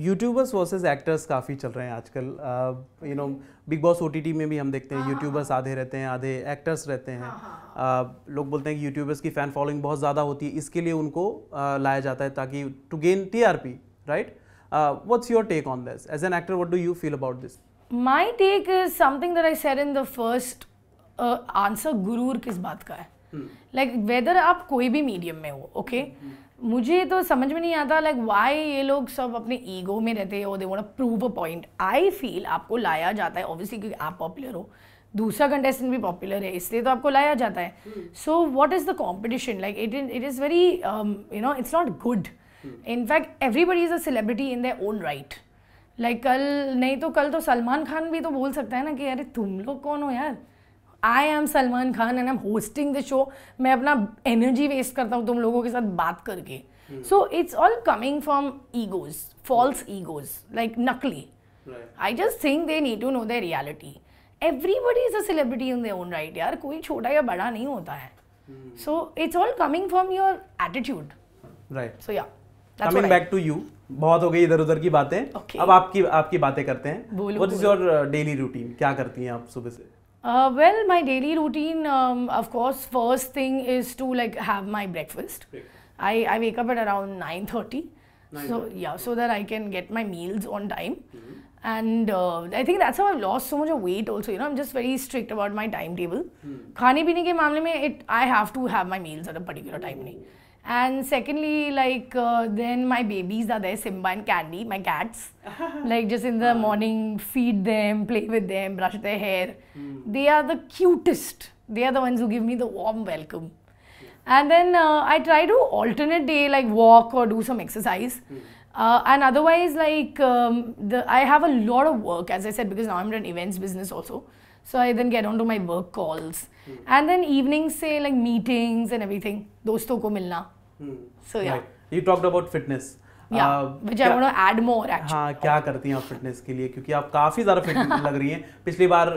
YouTubers versus actors काफ़ी चल रहे हैं आजकल यू नो बिग बॉस ओ में भी हम देखते हैं यूट्यूबर्स हाँ, हाँ, हाँ। आधे रहते हैं आधे एक्टर्स रहते हैं लोग बोलते हैं कि यूट्यूबर्स की फ़ैन फॉलोइंग बहुत ज़्यादा होती है इसके लिए उनको लाया जाता है ताकि to gain T R P right what's your take on this as an actor what do you feel about this my take is something that I set in the first answer गुरूर किस बात का है like hmm. Weather like, आप कोई भी medium में हो ओके okay? hmm. मुझे तो समझ में नहीं आता लाइक वाई ये लोग सब अपने ईगो में रहते हैं और they want prove a point I feel आपको लाया जाता है ऑब्वियसली क्योंकि आप पॉपुलर हो दूसरा कंटेस्टेंट भी पॉपुलर है इसलिए तो आपको लाया जाता है so what is the competition like it it is very you know it's not good in fact everybody is a celebrity in the own right like कल नहीं तो कल तो सलमान खान भी तो बोल सकता है ना कि अरे तुम लोग कौन हो यार I am Salman Khan and I am hosting the show मैं अपना एनर्जी वेस्ट करता हूँ तुम लोगों के साथ बात करके so it's all coming from egos false egos like नकली I just think they need to know the reality everybody is a celebrity in their own right यार कोई छोटा या बड़ा नहीं होता है so it's all coming from your attitude right so yeah coming back to you बहुत हो गई इधर उधर की बातें okay. अब आपकी आपकी बातें करते हैं what is your daily routine क्या करती हैं आप सुबह से Uh, well, my daily routine, um, of course, first thing is to like have my breakfast. I, I wake up at around 9.30. so, yeah, so that I can get my meals on time. Mm -hmm. And uh, I think that's how I've lost so much of weight also. You know, I'm just very strict about my timetable. Mm. Khane peene ke mein, it, I have to have my meals at a particular time. Mm. And secondly, like uh, then my babies are there, Simba and Candy, my cats. like just in the uh-huh. morning, feed them, play with them, brush their hair. Mm. They are the cutest. They are the ones who give me the warm welcome. And then uh, I try to alternate day, like walk or do some exercise. Mm. Uh, and otherwise, like um, the, I have a lot of work, as I said, because now I'm in events business also. So I then get onto my work calls. Mm. And then evenings say like meetings and everything. Doston ko milna. hmm. so yeah right. you talked about fitness क्या करती हैं आप fitness के लिए क्योंकि आप काफी ज्यादा फिट लग रही हैं पिछली बार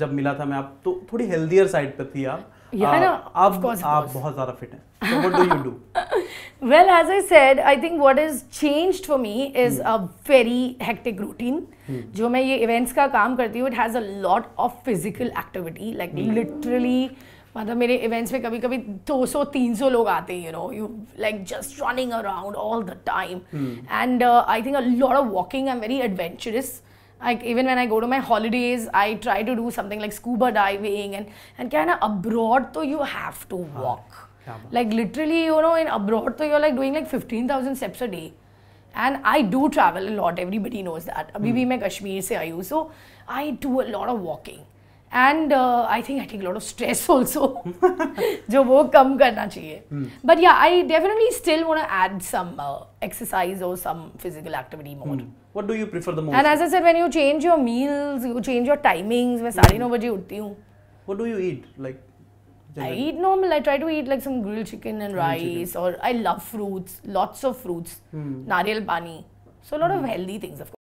जब मिला था मैं आप तो थोड़ी हेल्दियर साइड पर थी आप अब आप बहुत ज्यादा फिट हैं what do you do well as i said i think what has changed for me is hmm. a very hectic routine hmm. जो मैं ये events का काम करती हूँ it has a lot of physical activity like hmm. literally मतलब मेरे events में कभी कभी 200 300 लोग आते हैं you know you like just running around all the time and I think a lot of walking I am very adventurous I even when I go to my holidays I try to do something like scuba diving and and क्या है ना abroad तो you have to walk like literally you know in abroad तो you are like doing like fifteen thousand steps a day and I do travel lot everybody knows that अभी भी hmm. मैं कश्मीर से आई हूँ so I do a lot of walking and I think I think lot of stress also जो वो कम करना चाहिए but yeah I definitely still want to some exercise और some physical activity more what do you prefer the most and as I said when you change your meals you change your timings मैं साढ़े नौ बजे उठती हूँ do you eat? Like Generally. I eat normal. I try to eat like some grilled chicken and grilled rice, chicken. or I love fruits, lots of fruits, hmm. nariyal pani. So a lot hmm. of healthy things, of course.